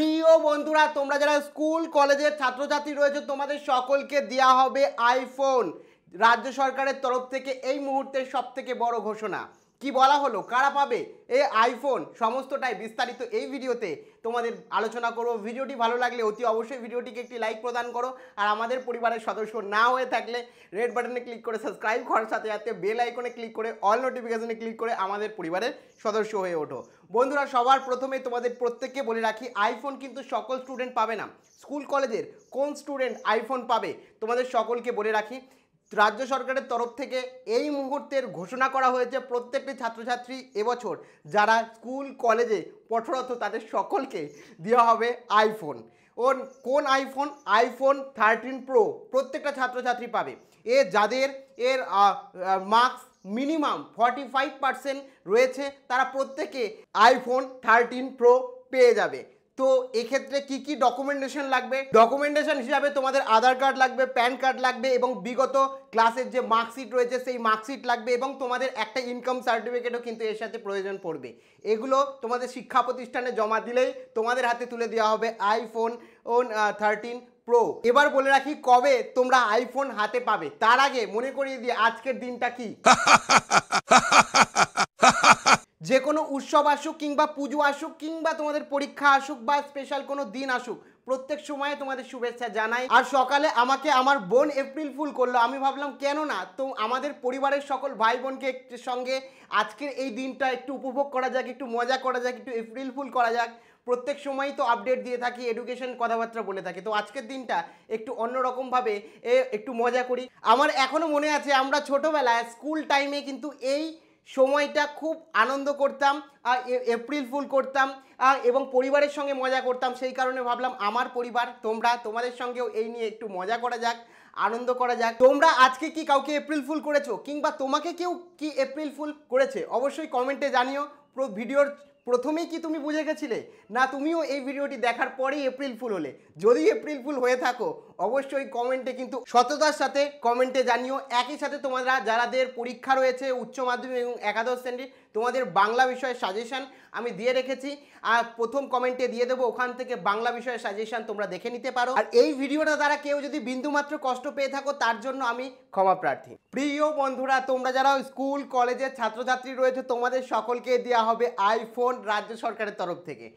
প্রিয় বন্ধুরা তোমরা যারা স্কুল কলেজের ছাত্রছাত্রী রয়েছে তোমাদের সকলকে দেওয়া হবে আইফোন রাজ্য সরকারের তরফ থেকে এই মুহূর্তে থেকে বড় ঘোষণা কি বলা হলো কারা পাবে এই আইফোন সমস্তটাই বিস্তারিত এই ভিডিওতে তোমাদের আলোচনা করো ভিডিওটি ভালো লাগলে অতি অবশ্যই ভিডিওটিকে একটি লাইক প্রদান করো আর আমাদের পরিবারের সদস্য না হয়ে থাকলে রেড বাটনে ক্লিক করে সাবস্ক্রাইব করার সাথে সাথে বেল আইকনে ক্লিক করে অল নোটিফিকেশনে ক্লিক করে আমাদের পরিবারের সদস্য হয়ে ওঠো বন্ধুরা সবার প্রথমে তোমাদের প্রত্যেককে বলে রাখি আইফোন কিন্তু সকল স্টুডেন্ট পাবে না স্কুল কলেজের কোন স্টুডেন্ট আইফোন পাবে তোমাদের সকলকে বলে রাখি রাজ্য সরকারের তরফ থেকে এই মুহূর্তের ঘোষণা করা হয়েছে প্রত্যেকটি ছাত্রছাত্রী এবছর যারা স্কুল কলেজে পঠরত তাদের সকলকে দেওয়া হবে আইফোন ও কোন আইফোন আইফোন থার্টিন প্রো প্রত্যেকটা ছাত্রছাত্রী পাবে এ যাদের এর marks minimum forty five percent রয়েছে তারা প্রত্যেকে আইফোন থার্টিন প্রো পেয়ে যাবে তো এক্ষেত্রে কি কি ডকুমেন্টেশন লাগবে ডকুমেন্টেশন হিসাবে তোমাদের আধার কার্ড লাগবে প্যান কার্ড লাগবে এবং বিগত ক্লাসের যে মার্কশিট রয়েছে সেই মার্কশিট লাগবে এবং তোমাদের একটা ইনকাম সার্টিফিকেটও কিন্তু এর সাথে প্রয়োজন পড়বে এগুলো তোমাদের শিক্ষা প্রতিষ্ঠানে জমা দিলেই তোমাদের হাতে তুলে দেওয়া হবে আইফোন ওন থার্টিন প্রো এবার বলে রাখি কবে তোমরা আইফোন হাতে পাবে তার আগে মনে করিয়ে দিয়ে আজকের দিনটা কি যে কোনো উৎসব আসুক কিংবা পুজো আসুক কিংবা তোমাদের পরীক্ষা আসুক বা স্পেশাল কোনো দিন আসুক প্রত্যেক সময়ে তোমাদের শুভেচ্ছা জানাই আর সকালে আমাকে আমার বোন এপ্রিল ফুল করলো আমি ভাবলাম কেন না তো আমাদের পরিবারের সকল ভাই বোনকে সঙ্গে আজকের এই দিনটা একটু উপভোগ করা যাক একটু মজা করা যাক একটু এপ্রিল ফুল করা যাক প্রত্যেক সময়ই তো আপডেট দিয়ে থাকি এডুকেশন কথাবার্তা বলে থাকি তো আজকের দিনটা একটু অন্যরকমভাবে একটু মজা করি আমার এখনও মনে আছে আমরা ছোটোবেলায় স্কুল টাইমে কিন্তু এই সময়টা খুব আনন্দ করতাম এপ্রিল ফুল করতাম এবং পরিবারের সঙ্গে মজা করতাম সেই কারণে ভাবলাম আমার পরিবার তোমরা তোমাদের সঙ্গেও এই নিয়ে একটু মজা করা যাক আনন্দ করা যাক তোমরা আজকে কি কাউকে এপ্রিল ফুল করেছো কিংবা তোমাকে কেউ কি এপ্রিল ফুল করেছে অবশ্যই কমেন্টে জানিও ভিডিওর প্রথমেই কি তুমি বুঝে গেছিলে না তুমিও এই ভিডিওটি দেখার পরেই এপ্রিল ফুল হলে যদি এপ্রিল ফুল হয়ে থাকো অবশ্যই কমেন্টে কিন্তু সততার সাথে কমেন্টে জানিও একই সাথে তোমরা যারাদের পরীক্ষা রয়েছে উচ্চ মাধ্যমিক এবং একাদশ শ্রেণীর তোমাদের বাংলা বিষয়ের সাজেশান আমি দিয়ে রেখেছি আর প্রথম কমেন্টে দিয়ে দেবো ওখান থেকে বাংলা বিষয়ের সাজেশান তোমরা দেখে নিতে পারো আর এই ভিডিওটা দ্বারা কেউ যদি বিন্দুমাত্র কষ্ট পেয়ে থাকো তার জন্য আমি ক্ষমা প্রার্থী প্রিয় বন্ধুরা তোমরা যারা স্কুল কলেজের ছাত্রছাত্রী রয়েছে তোমাদের সকলকে দেওয়া হবে আইফোন রাজ্য সরকারের তরফ থেকে